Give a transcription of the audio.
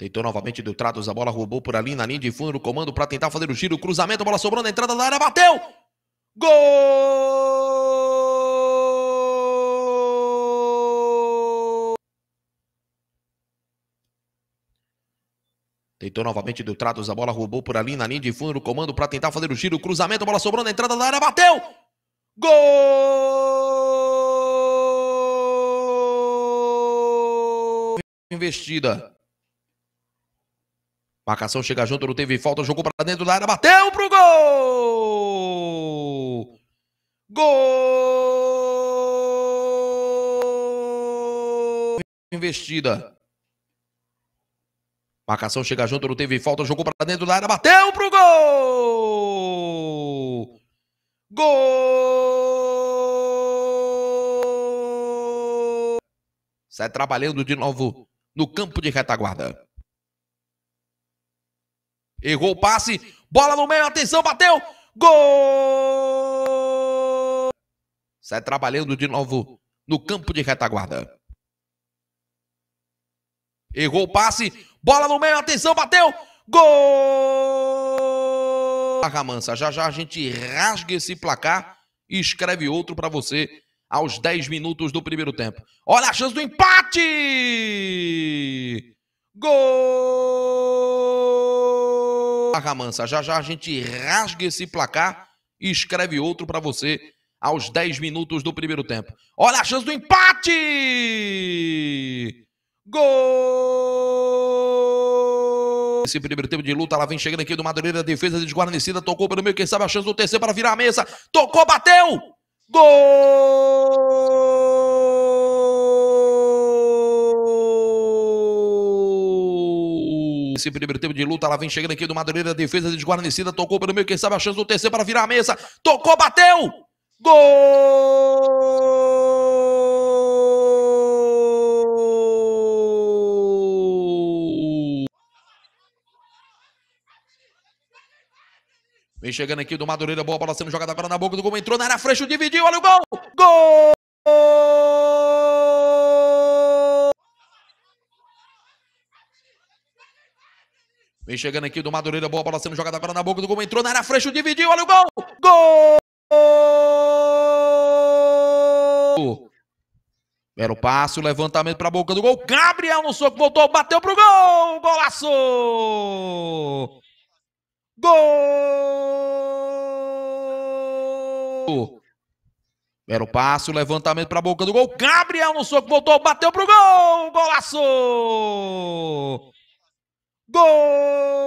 Tentou novamente trados, a bola roubou por ali na linha de fundo do comando para tentar fazer o giro, o cruzamento, a bola sobrou na entrada da área, bateu! Gol! Tentou novamente trados, a bola roubou por ali na linha de fundo do comando para tentar fazer o giro, o cruzamento, a bola sobrou na entrada da área, bateu! Gol! Investida. Marcação chega junto, não teve falta, jogou para dentro da área, bateu pro gol! Gol! Investida. Marcação chega junto, não teve falta, jogou para dentro da área, bateu pro gol! Gol! Sai trabalhando de novo no campo de retaguarda. Errou o passe, bola no meio, atenção, bateu. Gol! Sai trabalhando de novo no campo de retaguarda. Errou o passe, bola no meio, atenção, bateu. Gol! Ramança, já já a gente rasga esse placar e escreve outro para você aos 10 minutos do primeiro tempo. Olha a chance do empate! Gol! Barra Mansa. Já já a gente rasga esse placar e escreve outro para você aos 10 minutos do primeiro tempo. Olha a chance do empate! Gol! Esse primeiro tempo de luta, ela vem chegando aqui do Madureira, defesa desguarnecida, tocou pelo meio, quem sabe a chance do terceiro para virar a mesa. Tocou, bateu! Gol! Esse primeiro tempo de luta, ela vem chegando aqui do Madureira, defesa desguarnecida, tocou pelo meio, quem sabe a chance do terceiro para virar a mesa. Tocou, bateu! Gol! Vem chegando aqui do Madureira, boa bola sendo jogada agora na boca do gol, entrou na área, Freixo dividiu, olha o gol! Gol! Vem chegando aqui do Madureira, boa bola sendo jogada agora na boca do gol. Entrou na área, Freixo dividiu, olha o gol! Gol! Era o passe, o levantamento para a boca do gol. Gabriel no soco, voltou, bateu pro gol! Golaço! Gol! Era o passe, o levantamento para a boca do gol. Gabriel no soco, voltou, bateu pro gol! Golaço! Go!